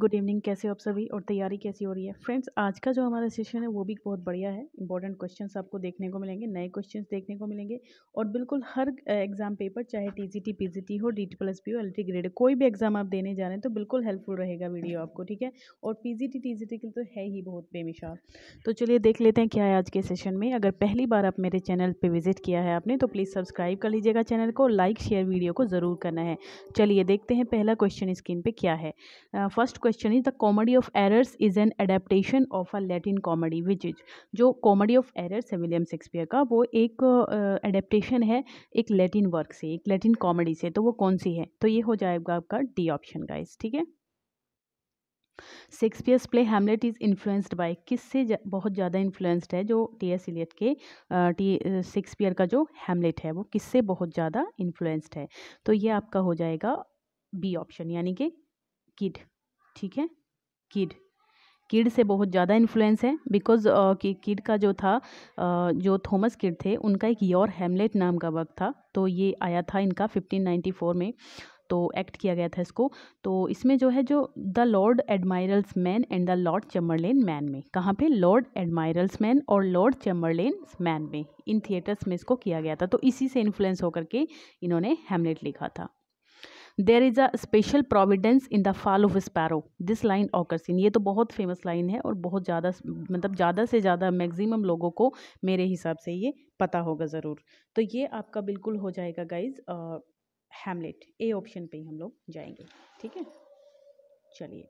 Good evening कैसे हो आप सभी और तैयारी कैसी हो रही है फ्रेंड्स आज का जो हमारा सेशन है वो भी बहुत बढ़िया है इंपॉर्टेंट क्वेश्चंस आपको देखने को मिलेंगे नए क्वेश्चंस देखने को मिलेंगे और बिल्कुल हर एग्जाम पेपर चाहे टीजीटी पीजीटी हो डी टी प्लस पी हो एल ग्रेड कोई भी एग्जाम आप देने जा रहे हैं तो बिल्कुल हेल्पफुल रहेगा वीडियो आपको ठीक है और पी जी टी जी के की तो है ही बहुत बेमिसाल तो चलिए देख लेते हैं क्या है आज के सेशन में अगर पहली बार आप मेरे चैनल पर विजिट किया है आपने तो प्लीज़ सब्सक्राइब कर लीजिएगा चैनल को लाइक शेयर वीडियो को ज़रूर करना है चलिए देखते हैं पहला क्वेश्चन स्क्रीन पर क्या है first question is the comedy of errors is an adaptation of a Latin comedy which is जो कॉमेडी ऑफ एरर्स है विलियम शेक्सपियर का वो एक एडेप्टेशन uh, है एक लेटिन वर्क से एक लेटिन कॉमेडी से तो वो कौन सी है तो ये हो जाएगा आपका डी ऑप्शन का इस ठीक है Shakespeare's play Hamlet is influenced by किस से जा, बहुत ज़्यादा इन्फ्लुएंस्ड है जो टी एस इलियट के टी शेक्सपियर का जो हेमलेट है वो किससे बहुत ज़्यादा इन्फ्लुएंस्ड है तो ये आपका हो जाएगा बी ऑप्शन यानी कि किड ठीक है किड किड से बहुत ज़्यादा इन्फ्लुएंस है बिकॉज किड का जो था जो थॉमस किड थे उनका एक योर हेमलेट नाम का वर्क था तो ये आया था इनका 1594 में तो एक्ट किया गया था इसको तो इसमें जो है जो the Lord Admiral's man and the Lord Chamberlain man में कहाँ पे लॉर्ड एडमायरल्स मैन और लॉर्ड चैम्बरलेन मैन में इन थिएटर्स में इसको किया गया था तो इसी से इन्फ्लुएंस होकर के इन्होंने हेमलेट लिखा था there is a special providence in the fall of sparrow this line occurs in ये तो बहुत फेमस लाइन है और बहुत ज़्यादा मतलब ज़्यादा से ज़्यादा मैक्सिमम लोगों को मेरे हिसाब से ये पता होगा ज़रूर तो ये आपका बिल्कुल हो जाएगा गाइज हैमलेट ए ऑप्शन पे ही हम लोग जाएंगे ठीक है चलिए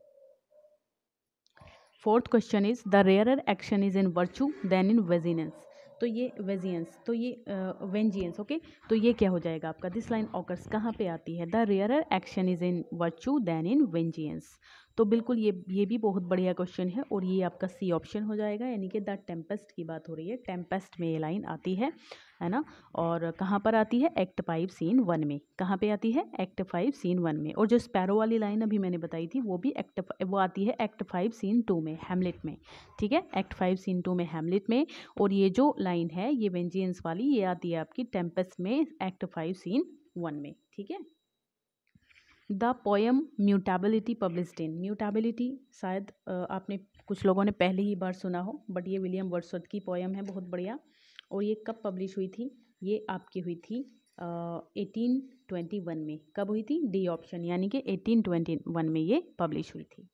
fourth question is the rare action is in virtue than in vengeance तो ये वेजियंस तो ये वेंजियंस ओके तो ये क्या हो जाएगा आपका दिस लाइन ऑकर्स कहाँ पे आती है the rarer action is in virtue than in vengeance तो बिल्कुल ये ये भी बहुत बढ़िया क्वेश्चन है और ये आपका सी ऑप्शन हो जाएगा यानी कि द टेम्पेस्ट की बात हो रही है टेम्पेस्ट में ये लाइन आती है है ना और कहाँ पर आती है एक्ट फाइव सीन वन में कहाँ पे आती है एक्ट फाइव सीन वन में और जो स्पैरो वाली लाइन अभी मैंने बताई थी वो भी एक्ट वो आती है एक्ट फाइव सीन टू में हेमलेट में ठीक है एक्ट फाइव सीन टू में हेमलेट में और ये जो लाइन है ये वेंजियंस वाली ये आती है आपकी टेम्पस में एक्ट फाइव सीन वन में ठीक है the poem Mutability published in Mutability शायद आपने कुछ लोगों ने पहले ही बार सुना हो बट ये विलियम वर्ड्सवर्थ की पोयम है बहुत बढ़िया और ये कब पब्लिश हुई थी ये आपकी हुई थी एटीन ट्वेंटी वन में कब हुई थी डी ऑप्शन यानी कि एटीन ट्वेंटी वन में ये पब्लिश हुई थी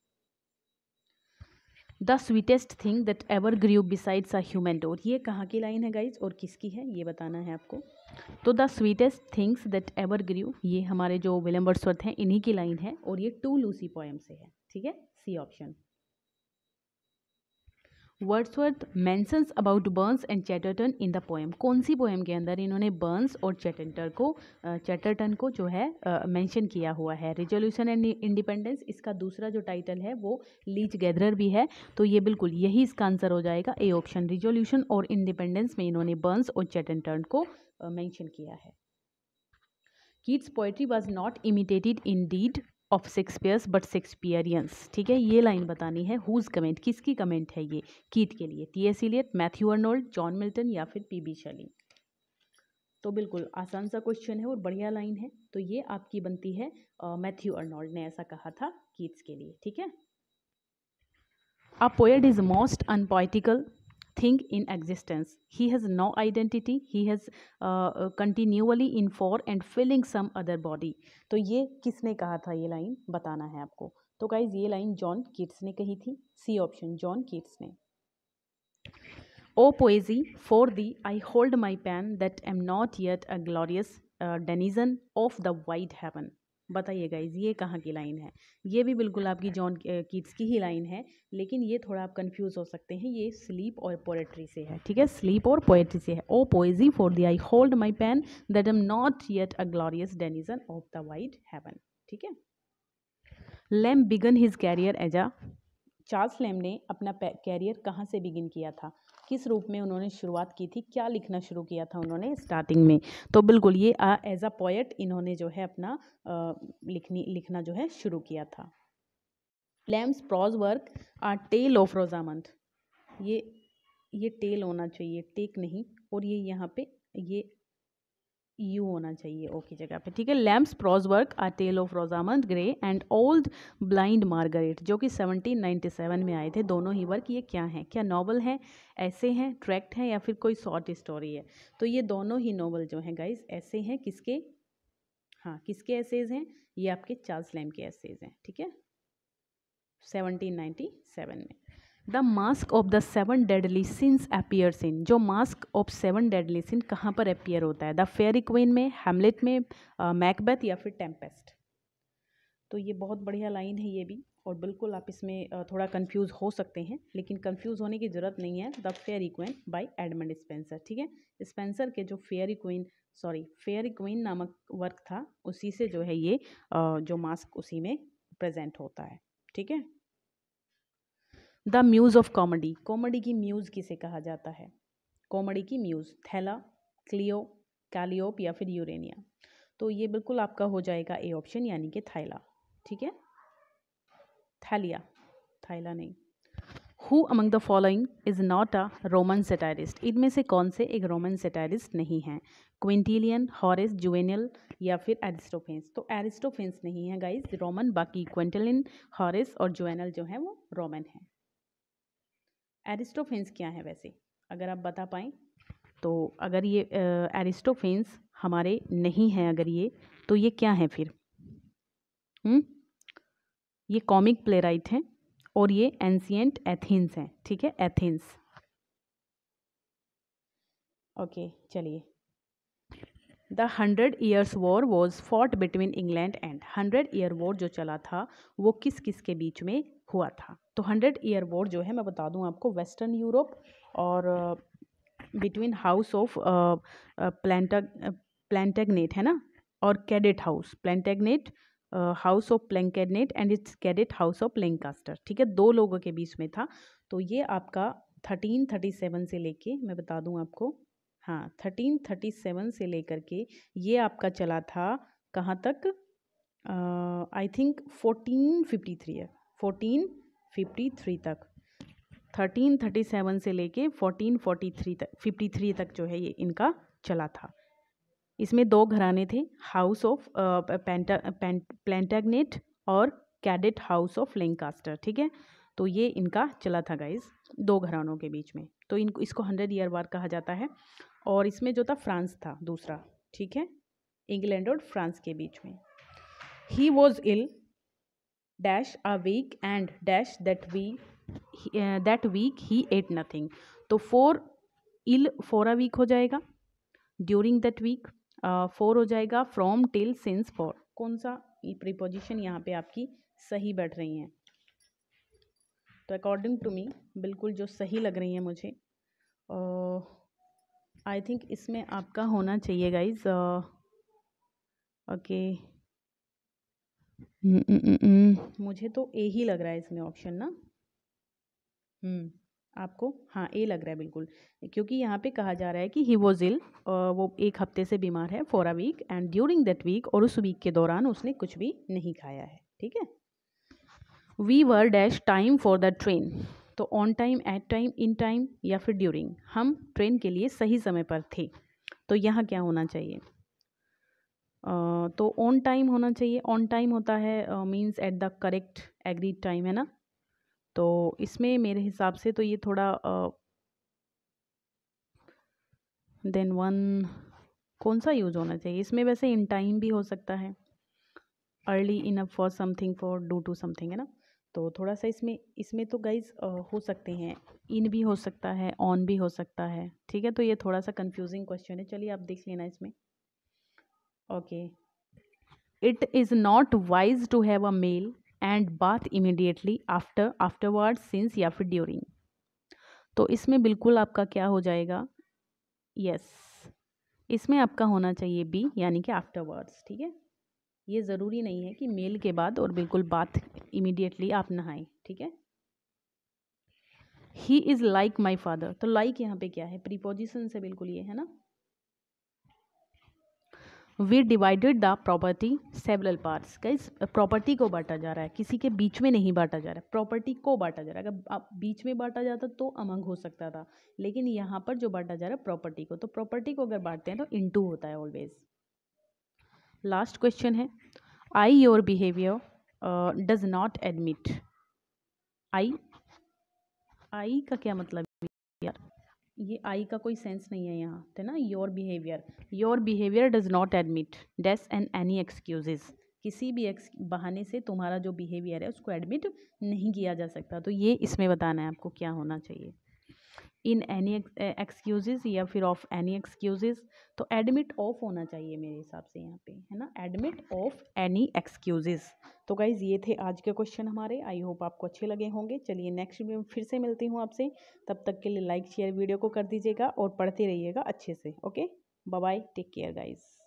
the sweetest thing that ever grew besides a human door ये कहाँ की लाइन है गाइज और किसकी है ये बताना है आपको तो the sweetest things that ever grew ये हमारे जो विलम्बर्सवर्थ हैं इन्हीं की लाइन है और ये टू लूसी पोएम से है ठीक है C option Wordsworth mentions about Burns and Chatterton in the poem कौन सी पोएम के अंदर इन्होंने बर्न्स और चैटरटन को चैटरटन को जो है मैंशन किया हुआ है रिजोल्यूशन एंड इंडिपेंडेंस इसका दूसरा जो टाइटल है वो लीच गैदरर भी है तो ये बिल्कुल यही इसका आंसर हो जाएगा ए ऑप्शन रिजोल्यूशन और इंडिपेंडेंस में इन्होंने बर्न्स और चैटरटन को मैंशन किया है Keats poetry was not imitated indeed of Shakespeare's but Shakespeareans ठीक है ये लाइन बतानी है हुज कमेंट किसकी कमेंट है ये कीट के लिए T S Eliot Matthew Arnold John Milton या फिर पी बी शली तो बिल्कुल आसान सा क्वेश्चन है और बढ़िया लाइन है तो ये आपकी बनती है मैथ्यू अर्नोल्ड ने ऐसा कहा था कीट्स के लिए ठीक है a poet is most unpoetical thing in existence he has no identity he has uh, uh, continually in for and filling some other body तो ये किसने कहा था ये लाइन बताना है आपको तो गाइज ये लाइन जॉन किट्स ने कही थी सी ऑप्शन जॉन किट्स ने O poesy for thee I hold my pen that am not yet a glorious denizen of the wide heaven बताइए गाइज ये कहाँ की लाइन है ये भी बिल्कुल आपकी जॉन कीट्स की ही लाइन है लेकिन ये थोड़ा आप कंफ्यूज हो सकते हैं ये स्लीप और पोएट्री से है ठीक है स्लीप और पोएट्री से है O poesy for thee I hold my pen that am not yet a glorious denizen of the wide heaven ठीक है Lamb began his career as a Charles Lamb ने अपना कैरियर कहाँ से बिगिन किया था किस रूप में उन्होंने शुरुआत की थी क्या लिखना शुरू किया था उन्होंने स्टार्टिंग में तो बिल्कुल ये एज अ पोएट इन्होंने जो है अपना आ, लिखनी लिखना जो है शुरू किया था Lamb's prose work are tale of Rosamund ये ये टेल होना चाहिए टेक नहीं और ये यहाँ पे ये यू होना चाहिए ओके जगह पे ठीक है Lamb's prose work a tale of Rosamund Gray and old blind Margaret जो कि 1797 में आए थे दोनों ही वर्क ये क्या हैं क्या नॉवल हैं ऐसे हैं ट्रैक्ट हैं या फिर कोई शॉर्ट स्टोरी है तो ये दोनों ही नॉवल जो हैं गाइज ऐसे हैं किसके हाँ किसके एसेज हैं ये आपके चार्ल्स लैम के एसेज हैं ठीक है सेवनटीन में the mask of the seven deadly sins appear in जो mask of seven deadly sin कहाँ पर अपियर होता है द फेयर क्वीन में हेमलेट में मैकबेथ uh, या फिर टेम्पेस्ट तो ये बहुत बढ़िया लाइन है ये भी और बिल्कुल आप इसमें uh, थोड़ा कंफ्यूज हो सकते हैं लेकिन कंफ्यूज होने की ज़रूरत नहीं है the Faerie Queene by Edmund Spenser ठीक है स्पेंसर के जो Faerie Queene sorry Faerie Queene नामक वर्क था उसी से जो है ये uh, जो मास्क उसी में प्रेजेंट होता है ठीक है the muse of comedy comedy की म्यूज़ किसे कहा जाता है कॉमेडी की म्यूज़ थैला क्लियो कैलियोप या फिर यूरेनिया तो ये बिल्कुल आपका हो जाएगा ए ऑप्शन यानी कि थैला ठीक है थैलिया थैला नहीं who among the following is not a Roman satirist इनमें से कौन से एक रोमन सेटायरिस्ट नहीं हैं क्विंटिलियन हॉरिस जुवेनियल या फिर एरिस्टोफेंस तो एरिस्टोफेंस नहीं है गाइज रोमन बाकी क्विंटिलियन हॉरिस और जुवेनल जो है वो रोमन है एरिस्टोफेंस क्या है वैसे अगर आप बता पाएँ तो अगर ये एरिस्टोफेंस हमारे नहीं है अगर ये तो ये क्या है फिर हुँ? ये कॉमिक प्लेराइट हैं और ये एंसियंट एथेंस हैं ठीक है एथेंस ओके चलिए the hundred years war was fought between England and hundred year war जो चला था वो किस किस के बीच में हुआ था तो हंड्रेड ईयर वॉर जो है मैं बता दूं आपको वेस्टर्न यूरोप और between house of Plantag Plantagenet है ना और cadet house Plantagenet house of Plantagenet and its cadet house of Lancaster ठीक है दो लोगों के बीच में था तो ये आपका थर्टीन थर्टी सेवन से लेके मैं बता दूं आपको हाँ थर्टीन थर्टी सेवन से लेकर के ये आपका चला था कहाँ तक I think fourteen fifty three है फोर्टीन फिफ्टी थ्री तक थर्टीन थर्टी सेवन से लेके 1443 थ्री तक फिफ्टी थ्री तक जो है ये इनका चला था इसमें दो घराने थे हाउस ऑफ पेंटा और कैडेट हाउस ऑफ लेंकास्टर ठीक है तो ये इनका चला था गाइज दो घरानों के बीच में तो इनको इसको हंड्रेड ईयर वार कहा जाता है और इसमें जो था फ्रांस था दूसरा ठीक है इंग्लैंड और फ्रांस के बीच में he was ill dash a week and dash that week that week he ate nothing तो for ill for a week हो जाएगा ड्यूरिंग दैट वीक फोर हो जाएगा फ्रॉम टिल सिंस फॉर कौन सा प्रीपोजिशन यहाँ पे आपकी सही बैठ रही हैं तो अकॉर्डिंग टू मी बिल्कुल जो सही लग रही हैं मुझे आई uh, थिंक इसमें आपका होना चाहिए गाइज ओके uh, okay. हम्म, हम्म, हम्म, मुझे तो ए ही लग रहा है इसमें ऑप्शन ना हम्म आपको हाँ ए लग रहा है बिल्कुल क्योंकि यहाँ पे कहा जा रहा है कि ही वॉज इल वो एक हफ्ते से बीमार है for a week and during that week और उस वीक के दौरान उसने कुछ भी नहीं खाया है ठीक है we were dash time for the train तो on time at time in time या फिर ड्यूरिंग हम ट्रेन के लिए सही समय पर थे तो यहाँ क्या होना चाहिए तो ऑन टाइम होना चाहिए ऑन टाइम होता है means at the correct agreed time है ना तो इसमें मेरे हिसाब से तो ये थोड़ा देन uh, वन कौन सा यूज़ होना चाहिए इसमें वैसे इन टाइम भी हो सकता है early enough for something for do to something है ना तो थोड़ा सा इसमें इसमें तो गाइज हो सकते हैं इन भी हो सकता है ऑन भी हो सकता है ठीक है तो ये थोड़ा सा कंफ्यूजिंग क्वेश्चन है चलिए आप देख लेना इसमें okay it is not wise to have a meal and bath immediately after afterward since या फिर ड्यूरिंग तो इसमें बिल्कुल आपका क्या हो जाएगा यस yes. इसमें आपका होना चाहिए बी यानी कि आफ्टरवर्ड्स ठीक है ये ज़रूरी नहीं है कि मेल के बाद और बिल्कुल बात इमीडिएटली आप नहाएं ठीक है he is like my father तो लाइक like यहाँ पे क्या है प्रीपोजिशन से बिल्कुल ये है ना we divided the property several parts guys property को बांटा जा रहा है किसी के बीच में नहीं बांटा जा रहा है प्रॉपर्टी को बांटा जा रहा है अगर आप बीच में बांटा जाता तो अमंग हो सकता था लेकिन यहाँ पर जो बांटा जा रहा है प्रॉपर्टी को तो प्रॉपर्टी को अगर बांटते हैं तो इंटू होता है ऑलवेज लास्ट क्वेश्चन है I your behaviour does not admit I I का क्या मतलब यार ये आई का कोई सेंस नहीं है यहाँ है ना your behaviour your behaviour does not admit dash and any excuses किसी भी एक्स बहाने से तुम्हारा जो बिहेवियर है उसको एडमिट नहीं किया जा सकता तो ये इसमें बताना है आपको क्या होना चाहिए इन एनी एक्सक्यूजेज eh, या फिर ऑफ एनी एक्सक्यूजेज तो एडमिट ऑफ होना चाहिए मेरे हिसाब से यहाँ पे है ना एडमिट ऑफ एनी एक्सक्यूजेज तो गाइज ये थे आज के क्वेश्चन हमारे आई होप आपको अच्छे लगे होंगे चलिए नेक्स्ट वीडियो में फिर से मिलती हूँ आपसे तब तक के लिए लाइक शेयर वीडियो को कर दीजिएगा और पढ़ते रहिएगा अच्छे से okay bye take care guys